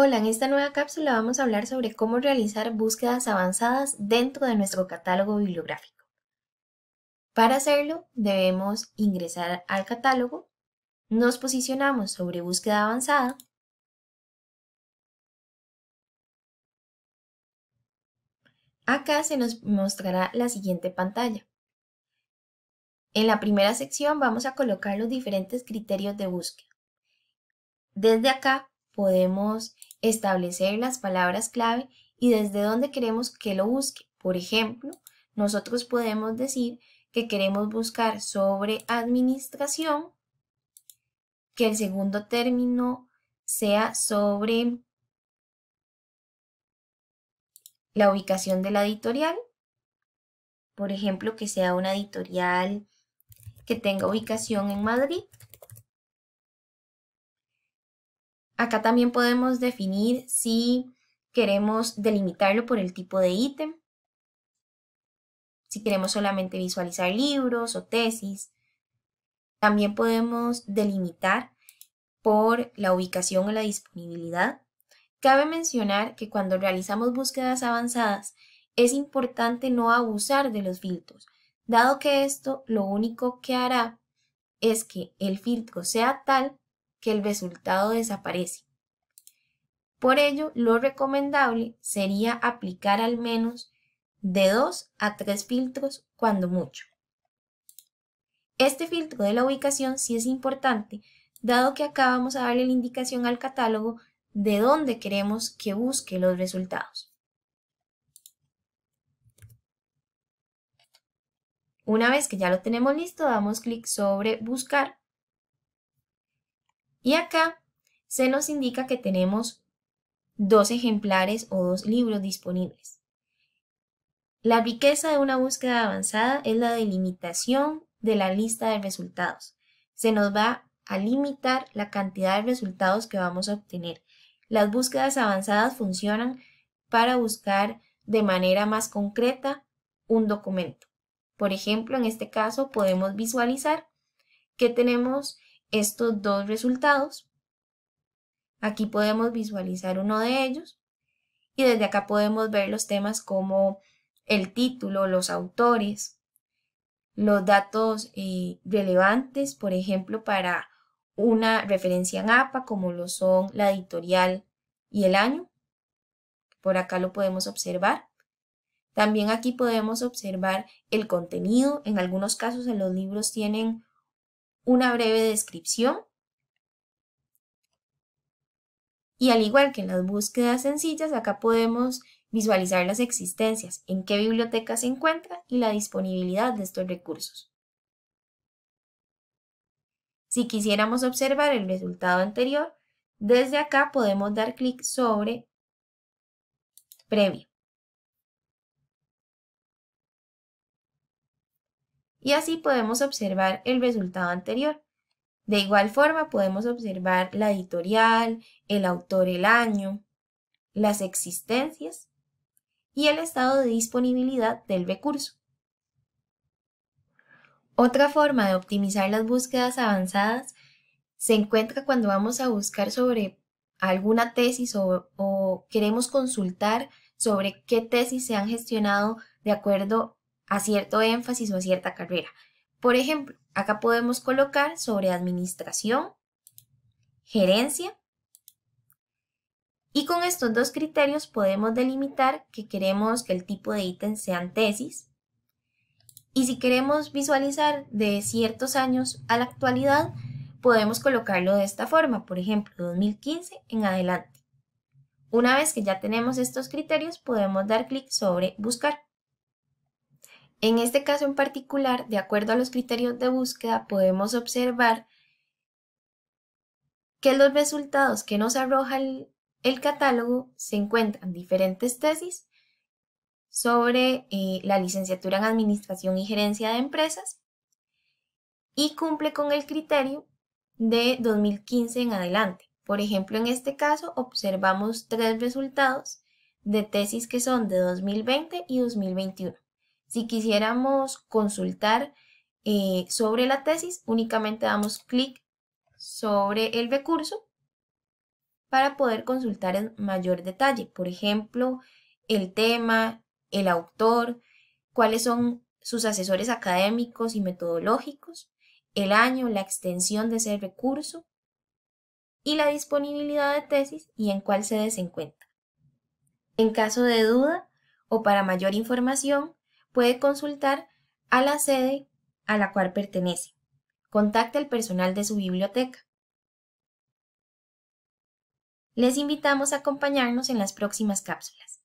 Hola, en esta nueva cápsula vamos a hablar sobre cómo realizar búsquedas avanzadas dentro de nuestro catálogo bibliográfico. Para hacerlo, debemos ingresar al catálogo, nos posicionamos sobre búsqueda avanzada, Acá se nos mostrará la siguiente pantalla. En la primera sección vamos a colocar los diferentes criterios de búsqueda. Desde acá podemos establecer las palabras clave y desde dónde queremos que lo busque. Por ejemplo, nosotros podemos decir que queremos buscar sobre administración, que el segundo término sea sobre la ubicación de la editorial, por ejemplo, que sea una editorial que tenga ubicación en Madrid, Acá también podemos definir si queremos delimitarlo por el tipo de ítem, si queremos solamente visualizar libros o tesis. También podemos delimitar por la ubicación o la disponibilidad. Cabe mencionar que cuando realizamos búsquedas avanzadas es importante no abusar de los filtros, dado que esto lo único que hará es que el filtro sea tal que el resultado desaparece. Por ello, lo recomendable sería aplicar al menos de 2 a 3 filtros cuando mucho. Este filtro de la ubicación sí es importante, dado que acá vamos a darle la indicación al catálogo de dónde queremos que busque los resultados. Una vez que ya lo tenemos listo, damos clic sobre Buscar y acá se nos indica que tenemos dos ejemplares o dos libros disponibles. La riqueza de una búsqueda avanzada es la delimitación de la lista de resultados. Se nos va a limitar la cantidad de resultados que vamos a obtener. Las búsquedas avanzadas funcionan para buscar de manera más concreta un documento. Por ejemplo, en este caso podemos visualizar que tenemos estos dos resultados. Aquí podemos visualizar uno de ellos y desde acá podemos ver los temas como el título, los autores, los datos eh, relevantes, por ejemplo, para una referencia en APA, como lo son la editorial y el año. Por acá lo podemos observar. También aquí podemos observar el contenido. En algunos casos en los libros tienen una breve descripción. Y al igual que en las búsquedas sencillas, acá podemos visualizar las existencias, en qué biblioteca se encuentra y la disponibilidad de estos recursos. Si quisiéramos observar el resultado anterior, desde acá podemos dar clic sobre Previo. y así podemos observar el resultado anterior. De igual forma podemos observar la editorial, el autor, el año, las existencias y el estado de disponibilidad del recurso. Otra forma de optimizar las búsquedas avanzadas se encuentra cuando vamos a buscar sobre alguna tesis o, queremos consultar sobre qué tesis se han gestionado de acuerdo a a cierto énfasis o a cierta carrera. Por ejemplo, acá podemos colocar sobre administración, gerencia, y con estos dos criterios podemos delimitar que queremos que el tipo de ítem sea tesis. Y si queremos visualizar de ciertos años a la actualidad, podemos colocarlo de esta forma, por ejemplo, 2015 en adelante. Una vez que ya tenemos estos criterios, podemos dar clic sobre Buscar. En este caso en particular, de acuerdo a los criterios de búsqueda, podemos observar que los resultados que nos arroja el, catálogo se encuentran diferentes tesis sobre eh, la licenciatura en Administración y Gerencia de Empresas y cumple con el criterio de 2015 en adelante. Por ejemplo, en este caso observamos tres resultados de tesis que son de 2020 y 2021. Si quisiéramos consultar eh, sobre la tesis, únicamente damos clic sobre el recurso para poder consultar en mayor detalle. Por ejemplo, el tema, el autor, cuáles son sus asesores académicos y metodológicos, el año, la extensión de ese recurso y la disponibilidad de tesis y en cuál se desencuentra. En caso de duda o para mayor información, puede consultar a la sede a la cual pertenece. Contacte al personal de su biblioteca. Les invitamos a acompañarnos en las próximas cápsulas.